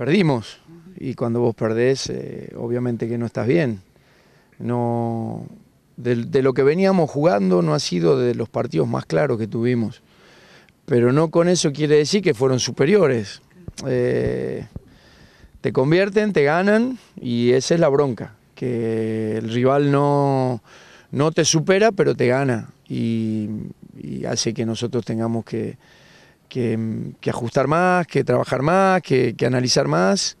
perdimos. Y cuando vos perdés, eh, obviamente que no estás bien. No, de, lo que veníamos jugando no ha sido de los partidos más claros que tuvimos. Pero no con eso quiere decir que fueron superiores. Eh, te convierten, te ganan y esa es la bronca. Que el rival no, no te supera, pero te gana. y hace que nosotros tengamos que, que, ajustar más, que trabajar más, que, analizar más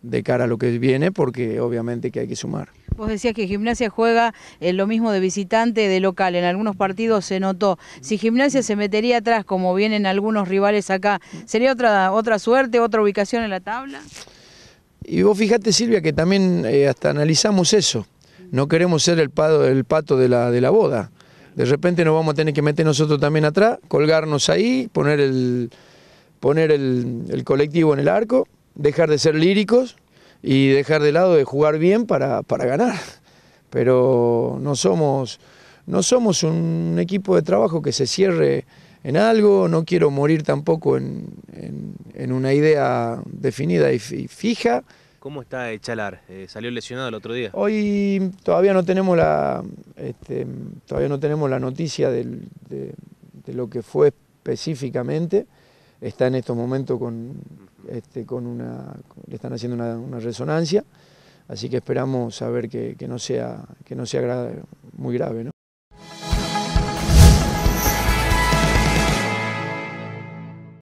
de cara a lo que viene, porque obviamente que hay que sumar. Vos decías que Gimnasia juega eh, lo mismo de visitante de local. En algunos partidos se notó. Si Gimnasia se metería atrás, como vienen algunos rivales acá, ¿sería otra, otra suerte, otra ubicación en la tabla? Y vos fijate, Silvia, que también eh, hasta analizamos eso. No queremos ser el, pato de la, de la boda. De repente nos vamos a tener que meter nosotros también atrás, colgarnos ahí, poner el, poner el, colectivo en el arco, dejar de ser líricos y dejar de lado de jugar bien para, ganar. Pero no somos, no somos un equipo de trabajo que se cierre en algo, no quiero morir tampoco en una idea definida y fija. ¿Cómo está Echalar? Eh, ¿Salió lesionado el otro día? Hoy todavía no tenemos la, este, todavía no tenemos la noticia de, lo que fue específicamente. Está en estos momentos con, este, con una, le están haciendo una, resonancia, así que esperamos saber que, no sea, que no sea muy grave.